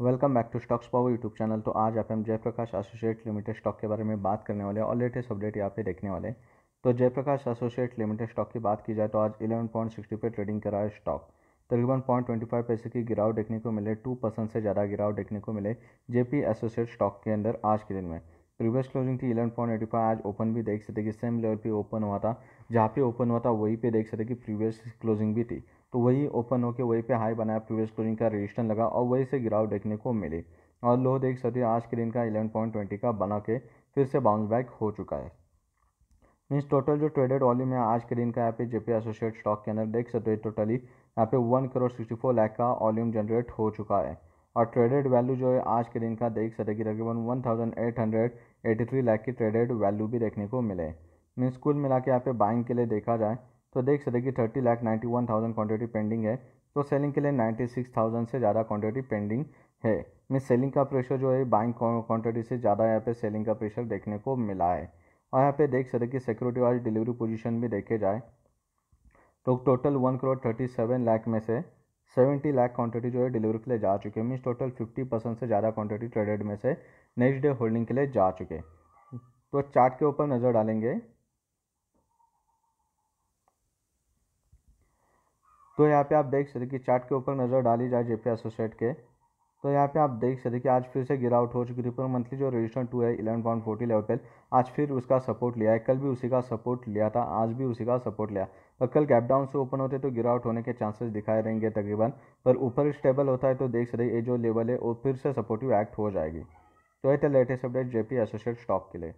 welcome back to stocks power YouTube channel तो आज आप हम जयप्रकाश एसोसिएट लिमिटेड स्टॉक के बारे में बात करने वाले हैं और लेटेस्ट अपडेट यहाँ पे देखने वाले तो जयप्रकाश एसोसिएट लिमिटेड स्टॉक की बात की जाए तो आज इलेवन पॉइंट सिक्सटी पर ट्रेडिंग करा है स्टॉक तकरीबन पॉइंट ट्वेंटी फाइव पैसे की गिरावट देखने को मिले टू परसेंट से ज़्यादा गिरावट देखने को मिले जेपी एसोसिएट स्टॉक के अंदर आज के दिन में प्रीवियस क्लोजिंग थी इलेवन पॉइंट एटी फाइव आज ओपन भी देख सकते कि सेम लेवल पे ओपन हुआ था जहाँ पे ओपन हुआ था वहीं पे देख सकते कि प्रीवियस क्लोजिंग भी थी तो वही ओपन होकर वहीं पे हाई बनाया प्रीवियस क्लोजिंग का रजिस्टर लगा और वहीं से गिरावट देखने को मिली और देख सकते हैं आज के दिन का पॉइंट ट्वेंटी का बना के फिर से बाउंस बैक हो चुका है मीन्स टोटल जो ट्रेडेड वॉल्यूम है आज के दिन का यहाँ पे जेपी एसोसिएट स्टॉक के अंदर देख सकते हो टोटली यहाँ पे one crore sixty four lakh का वॉल्यूम जनरेट हो चुका है और ट्रेडेड वैल्यू जो है आज के दिन का देख सकते कि तकरीबन one thousand eight hundred eighty three lakh की ट्रेडेड वैल्यू भी देखने को मिले मीन्स कुल मिला के यहाँ पे बाइंग के लिए देखा जाए तो देख सकते कि thirty lakh ninety one thousand quantity pending है तो सेलिंग के लिए नाइन्टी सिक्स थाउजेंड से ज़्यादा क्वान्टिटी पेंडिंग है मीन सेलिंग का प्रेशर जो है बाइंग क्वान्टिटी से ज़्यादा यहाँ पे सेलिंग का प्रेशर देखने को मिला है और यहाँ पे देख सकते कि सिक्योरिटी वाइज डिलीवरी पोजिशन भी देखे जाए तो total one crore thirty seven lakh में से सेवेंटी लाख क्वान्टिटी जो है डिलीवरी के लिए जा चुके हैं मीन्स टोटल फिफ्टी परसेंट से ज़्यादा क्वान्टिटी ट्रेडेड में से नेक्स्ट डे होल्डिंग के लिए जा चुके तो चार्ट के ऊपर नज़र डालेंगे तो यहाँ पे आप देख सकते कि चार्ट के ऊपर नज़र डाली जाए जेपी एसोसिएट के तो यहाँ पे आप देख सकते कि आज फिर से गिरावट हो चुकी पर मंथली जो रजिस्टर टू है इलेवन पॉइंट फोर्टी लेवल पर आज फिर उसका सपोर्ट लिया है कल भी उसी का सपोर्ट लिया था आज भी उसी का सपोर्ट लिया और कल गैप डाउन से ओपन होते तो गिरावट होने के चांसेस दिखाए रहेंगे तकरीबन पर ऊपर स्टेबल होता है तो देख सकते ये जो लेवल है वो फिर से सपोर्टिव एक्ट हो जाएगी तो ये थे latest update JP associate stock के लिए